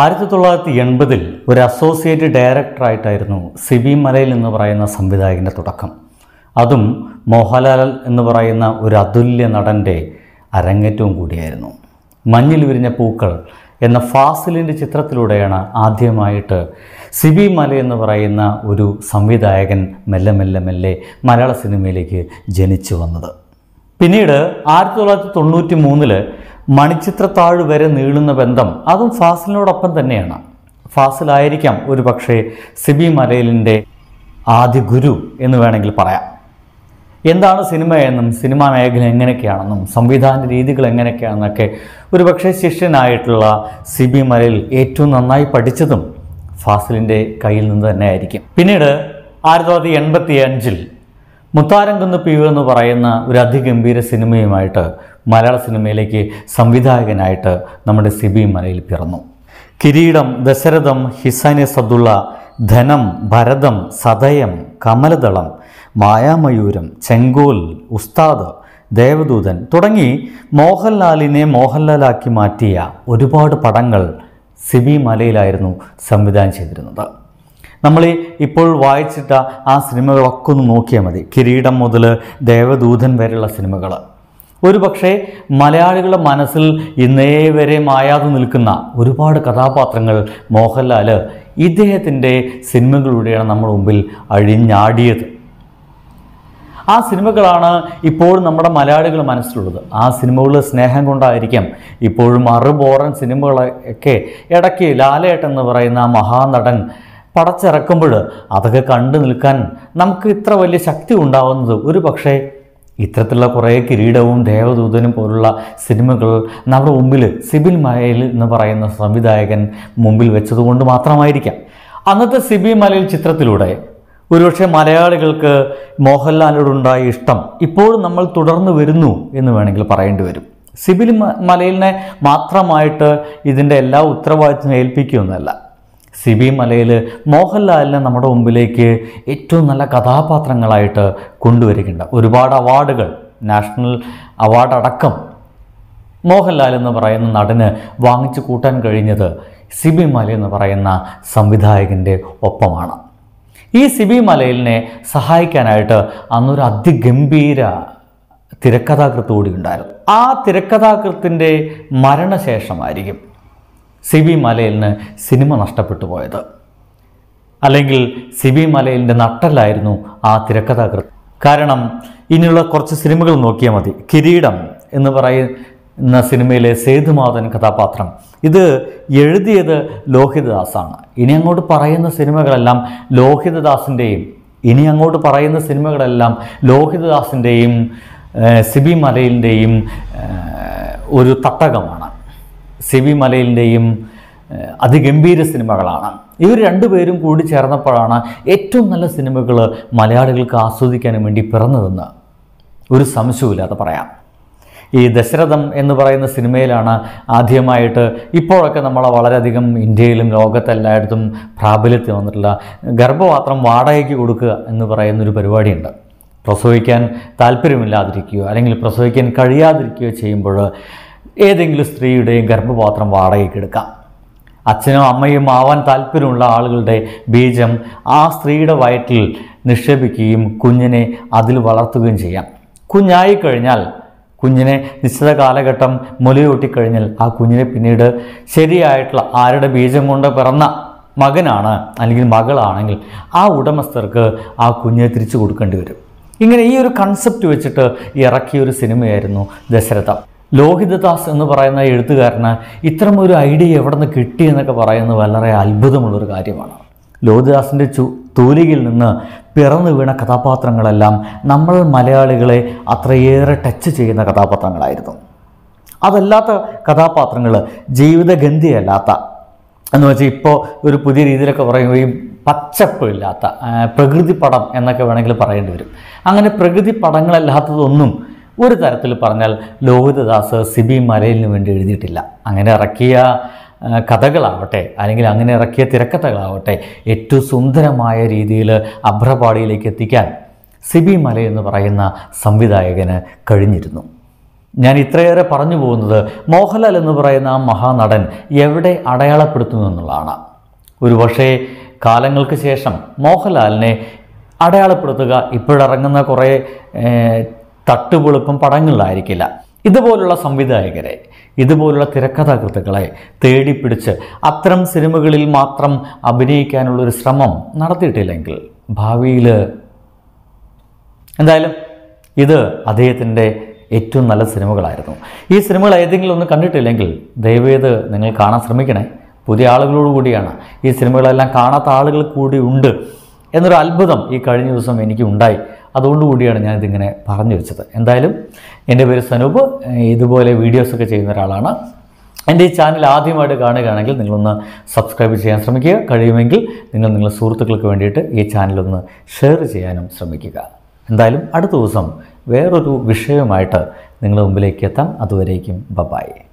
ആയിരത്തി തൊള്ളായിരത്തി എൺപതിൽ ഒരു അസോസിയേറ്റ് ഡയറക്ടറായിട്ടായിരുന്നു സി സിബി മലയിൽ എന്ന് പറയുന്ന സംവിധായകൻ്റെ തുടക്കം അതും മോഹൻലാൽ എന്ന് പറയുന്ന ഒരു അതുല്യ നടൻ്റെ അരങ്ങേറ്റവും കൂടിയായിരുന്നു മഞ്ഞിൽ വിരിഞ്ഞ പൂക്കൾ എന്ന ഫാസിലിൻ്റെ ചിത്രത്തിലൂടെയാണ് ആദ്യമായിട്ട് സി സിബി മല എന്ന് പറയുന്ന ഒരു സംവിധായകൻ മെല്ലെ മെല്ലെ മെല്ലെ മലയാള സിനിമയിലേക്ക് ജനിച്ചു വന്നത് പിന്നീട് ആയിരത്തി തൊള്ളായിരത്തി തൊണ്ണൂറ്റി മൂന്നിൽ മണിച്ചിത്രത്താഴ് വരെ നീളുന്ന ബന്ധം അതും ഫാസിലിനോടൊപ്പം തന്നെയാണ് ഫാസിലായിരിക്കാം ഒരു പക്ഷേ സിബി മലയിലിൻ്റെ ആദ്യ ഗുരു എന്ന് വേണമെങ്കിൽ പറയാം എന്താണ് സിനിമ എന്നും സിനിമാ മേഖല എങ്ങനെയൊക്കെയാണെന്നും സംവിധാന രീതികൾ എങ്ങനെയൊക്കെയാണെന്നൊക്കെ ഒരുപക്ഷെ ശിഷ്യനായിട്ടുള്ള സിബി ബി മലയിൽ ഏറ്റവും നന്നായി പഠിച്ചതും ഫാസിലിൻ്റെ കയ്യിൽ നിന്ന് തന്നെ ആയിരിക്കും പിന്നീട് ആയിരത്തി തൊള്ളായിരത്തി എൺപത്തി അഞ്ചിൽ മുത്താരംകുന്ന് പി എന്ന് പറയുന്ന ഒരു അതിഗംഭീര സിനിമയുമായിട്ട് മലയാള സിനിമയിലേക്ക് സംവിധായകനായിട്ട് നമ്മുടെ സിബി മലയിൽ പിറന്നു കിരീടം ദശരഥം ഹിസാനെ സദുള്ള ധനം ഭരതം സതയം കമലദളം മായാമയൂരം ചെങ്കോൽ ഉസ്താദ് ദേവദൂതൻ തുടങ്ങി മോഹൻലാലിനെ മോഹൻലാലാക്കി മാറ്റിയ ഒരുപാട് പടങ്ങൾ സിബി മലയിലായിരുന്നു സംവിധാനം ചെയ്തിരുന്നത് നമ്മൾ ഇപ്പോൾ വായിച്ചിട്ട ആ സിനിമകളൊക്കെ ഒന്ന് നോക്കിയാൽ മതി കിരീടം മുതൽ ദേവദൂതൻ വരെയുള്ള സിനിമകൾ ഒരു പക്ഷേ മലയാളികളുടെ മനസ്സിൽ ഇന്നേ വരെ മായാതെ നിൽക്കുന്ന ഒരുപാട് കഥാപാത്രങ്ങൾ മോഹൻലാൽ ഇദ്ദേഹത്തിൻ്റെ സിനിമകളിലൂടെയാണ് നമ്മുടെ മുമ്പിൽ അഴിഞ്ഞാടിയത് ആ സിനിമകളാണ് ഇപ്പോഴും നമ്മുടെ മലയാളികൾ മനസ്സിലുള്ളത് ആ സിനിമകളിൽ സ്നേഹം കൊണ്ടായിരിക്കാം ഇപ്പോഴും അറുബോറൻ സിനിമകളൊക്കെ ഇടയ്ക്ക് ലാലേട്ടൻ എന്ന് പറയുന്ന മഹാനടൻ പടച്ചിറക്കുമ്പോൾ അതൊക്കെ കണ്ടു നിൽക്കാൻ നമുക്ക് ഇത്ര വലിയ ശക്തി ഉണ്ടാവുന്നത് ഒരു പക്ഷേ ഇത്തരത്തിലുള്ള കുറേ കിരീടവും ദേവദൂതനും പോലുള്ള സിനിമകൾ നമ്മുടെ മുമ്പിൽ സിബിൽ മലയിൽ എന്ന് പറയുന്ന സംവിധായകൻ മുമ്പിൽ വെച്ചതുകൊണ്ട് മാത്രമായിരിക്കാം അന്നത്തെ സിബി മലയിൽ ചിത്രത്തിലൂടെ ഒരുപക്ഷെ മലയാളികൾക്ക് മോഹൻലാലിനോടുണ്ടായ ഇഷ്ടം ഇപ്പോഴും നമ്മൾ തുടർന്നു വരുന്നു എന്ന് വേണമെങ്കിൽ പറയേണ്ടി വരും സിബിൽ മലയിലിനെ മാത്രമായിട്ട് ഇതിൻ്റെ എല്ലാ ഉത്തരവാദിത്വം ഏൽപ്പിക്കുകയൊന്നുമല്ല സിബി മലയിൽ മോഹൻലാലിനെ നമ്മുടെ മുമ്പിലേക്ക് ഏറ്റവും നല്ല കഥാപാത്രങ്ങളായിട്ട് കൊണ്ടുവരികയുണ്ട് ഒരുപാട് അവാർഡുകൾ നാഷണൽ അവാർഡ് അടക്കം മോഹൻലാൽ എന്ന് പറയുന്ന നടന് വാങ്ങിച്ചു കൂട്ടാൻ കഴിഞ്ഞത് സിബി മല എന്ന് പറയുന്ന സംവിധായകൻ്റെ ഒപ്പമാണ് ഈ സിബി മലയിലിനെ സഹായിക്കാനായിട്ട് അന്നൊരു അതിഗംഭീര തിരക്കഥാകൃത്ത് കൂടി ഉണ്ടായിരുന്നു ആ തിരക്കഥാകൃത്തിൻ്റെ മരണശേഷമായിരിക്കും സി വി മലയലിന് സിനിമ നഷ്ടപ്പെട്ടു പോയത് അല്ലെങ്കിൽ സി വി മലയലിൻ്റെ നട്ടലായിരുന്നു ആ തിരക്കഥാകൃത്ത് കാരണം ഇനിയുള്ള കുറച്ച് സിനിമകൾ നോക്കിയാൽ മതി കിരീടം എന്ന് പറയുന്ന സിനിമയിലെ സേതുമാധൻ കഥാപാത്രം ഇത് എഴുതിയത് ലോഹിതദാസാണ് ഇനി അങ്ങോട്ട് പറയുന്ന സിനിമകളെല്ലാം ലോഹിതദാസിൻ്റെയും ഇനി അങ്ങോട്ട് പറയുന്ന സിനിമകളെല്ലാം ലോഹിതദാസിൻ്റെയും സിബി മലയിലിൻ്റെയും ഒരു തട്ടകമാണ് സെവി മലയിലിൻ്റെയും അതിഗംഭീര സിനിമകളാണ് ഇവർ രണ്ടുപേരും കൂടി ചേർന്നപ്പോഴാണ് ഏറ്റവും നല്ല സിനിമകൾ മലയാളികൾക്ക് ആസ്വദിക്കാനും വേണ്ടി പിറന്നതെന്ന് ഒരു സംശയമില്ലാതെ പറയാം ഈ ദശരഥം എന്ന് പറയുന്ന സിനിമയിലാണ് ആദ്യമായിട്ട് ഇപ്പോഴൊക്കെ നമ്മളെ വളരെയധികം ഇന്ത്യയിലും ലോകത്തെല്ലായിടത്തും പ്രാബല്യത്തിൽ വന്നിട്ടുള്ള ഗർഭപാത്രം വാടകയ്ക്ക് കൊടുക്കുക എന്ന് പറയുന്നൊരു പരിപാടിയുണ്ട് പ്രസവിക്കാൻ താല്പര്യമില്ലാതിരിക്കുകയോ അല്ലെങ്കിൽ പ്രസവിക്കാൻ കഴിയാതിരിക്കുകയോ ചെയ്യുമ്പോൾ ഏതെങ്കിലും സ്ത്രീയുടെയും ഗർഭപാത്രം വാടകയ്ക്കെടുക്കാം അച്ഛനോ അമ്മയും ആവാൻ താല്പര്യമുള്ള ആളുകളുടെ ബീജം ആ സ്ത്രീയുടെ വയറ്റിൽ നിക്ഷേപിക്കുകയും കുഞ്ഞിനെ അതിൽ വളർത്തുകയും ചെയ്യാം കുഞ്ഞായി കഴിഞ്ഞാൽ കുഞ്ഞിനെ നിശ്ചിത കാലഘട്ടം മുലയൂട്ടിക്കഴിഞ്ഞാൽ ആ കുഞ്ഞിനെ പിന്നീട് ശരിയായിട്ടുള്ള ആരുടെ ബീജം കൊണ്ട് പിറന്ന മകനാണ് അല്ലെങ്കിൽ മകളാണെങ്കിൽ ആ ഉടമസ്ഥർക്ക് ആ കുഞ്ഞിനെ തിരിച്ചു കൊടുക്കേണ്ടി വരും ഇങ്ങനെ ഈ ഒരു കൺസെപ്റ്റ് വെച്ചിട്ട് ഇറക്കിയ ഒരു സിനിമയായിരുന്നു ദശരഥം ലോഹിതദാസ് എന്ന് പറയുന്ന എഴുത്തുകാരന് ഇത്തരം ഒരു ഐഡിയ എവിടെ നിന്ന് കിട്ടി എന്നൊക്കെ പറയുന്നത് വളരെ അത്ഭുതമുള്ളൊരു കാര്യമാണ് ലോഹിതദാസിൻ്റെ ചു തൂലികയിൽ നിന്ന് പിറന്നു വീണ കഥാപാത്രങ്ങളെല്ലാം നമ്മൾ മലയാളികളെ അത്രയേറെ ടച്ച് ചെയ്യുന്ന കഥാപാത്രങ്ങളായിരുന്നു അതല്ലാത്ത കഥാപാത്രങ്ങൾ ജീവിതഗന്ധിയല്ലാത്ത എന്ന് വെച്ചാൽ ഇപ്പോൾ ഒരു പുതിയ രീതിയിലൊക്കെ പറയുമ്പോൾ ഈ പച്ചപ്പില്ലാത്ത പ്രകൃതി പടം എന്നൊക്കെ വേണമെങ്കിൽ പറയേണ്ടി വരും അങ്ങനെ പ്രകൃതി പടങ്ങളല്ലാത്തതൊന്നും ഒരു തരത്തിൽ പറഞ്ഞാൽ ലോഹിതദാസ് സിബി മലയിലിന് വേണ്ടി എഴുതിയിട്ടില്ല അങ്ങനെ ഇറക്കിയ കഥകളാവട്ടെ അല്ലെങ്കിൽ അങ്ങനെ ഇറക്കിയ തിരക്കഥകളാവട്ടെ ഏറ്റവും സുന്ദരമായ രീതിയിൽ അഭ്രപാടിയിലേക്ക് എത്തിക്കാൻ സിബി മല എന്ന് പറയുന്ന സംവിധായകന് കഴിഞ്ഞിരുന്നു ഞാൻ ഇത്രയേറെ പറഞ്ഞു പോകുന്നത് മോഹൻലാൽ എന്ന് പറയുന്ന ആ മഹാനടൻ എവിടെ അടയാളപ്പെടുത്തുന്നു എന്നുള്ളതാണ് ഒരു പക്ഷേ കാലങ്ങൾക്ക് ശേഷം മോഹൻലാലിനെ അടയാളപ്പെടുത്തുക ഇപ്പോഴിറങ്ങുന്ന കുറേ തട്ടുപൊളിപ്പും പടങ്ങളിലായിരിക്കില്ല ഇതുപോലുള്ള സംവിധായകരെ ഇതുപോലുള്ള തിരക്കഥാകൃത്തുക്കളെ തേടിപ്പിടിച്ച് അത്തരം സിനിമകളിൽ മാത്രം അഭിനയിക്കാനുള്ളൊരു ശ്രമം നടത്തിയിട്ടില്ലെങ്കിൽ ഭാവിയിൽ എന്തായാലും ഇത് അദ്ദേഹത്തിൻ്റെ ഏറ്റവും നല്ല സിനിമകളായിരുന്നു ഈ സിനിമകൾ ഏതെങ്കിലും ഒന്ന് കണ്ടിട്ടില്ലെങ്കിൽ ദയവേത് നിങ്ങൾ കാണാൻ ശ്രമിക്കണേ പുതിയ ആളുകളോട് കൂടിയാണ് ഈ സിനിമകളെല്ലാം കാണാത്ത ആളുകൾ കൂടി ഉണ്ട് എന്നൊരു അത്ഭുതം ഈ കഴിഞ്ഞ ദിവസം എനിക്ക് ഉണ്ടായി അതുകൊണ്ടുകൂടിയാണ് ഞാൻ ഇതിങ്ങനെ പറഞ്ഞു വെച്ചത് എന്തായാലും എൻ്റെ പേര് സനൂപ് ഇതുപോലെ വീഡിയോസൊക്കെ ചെയ്യുന്ന ഒരാളാണ് എൻ്റെ ഈ ചാനൽ ആദ്യമായിട്ട് കാണുകയാണെങ്കിൽ നിങ്ങളൊന്ന് സബ്സ്ക്രൈബ് ചെയ്യാൻ ശ്രമിക്കുക കഴിയുമെങ്കിൽ നിങ്ങൾ നിങ്ങളുടെ സുഹൃത്തുക്കൾക്ക് വേണ്ടിയിട്ട് ഈ ചാനലൊന്ന് ഷെയർ ചെയ്യാനും ശ്രമിക്കുക എന്തായാലും അടുത്ത ദിവസം വേറൊരു വിഷയവുമായിട്ട് നിങ്ങളുടെ മുമ്പിലേക്ക് എത്താം അതുവരേക്കും ബബായി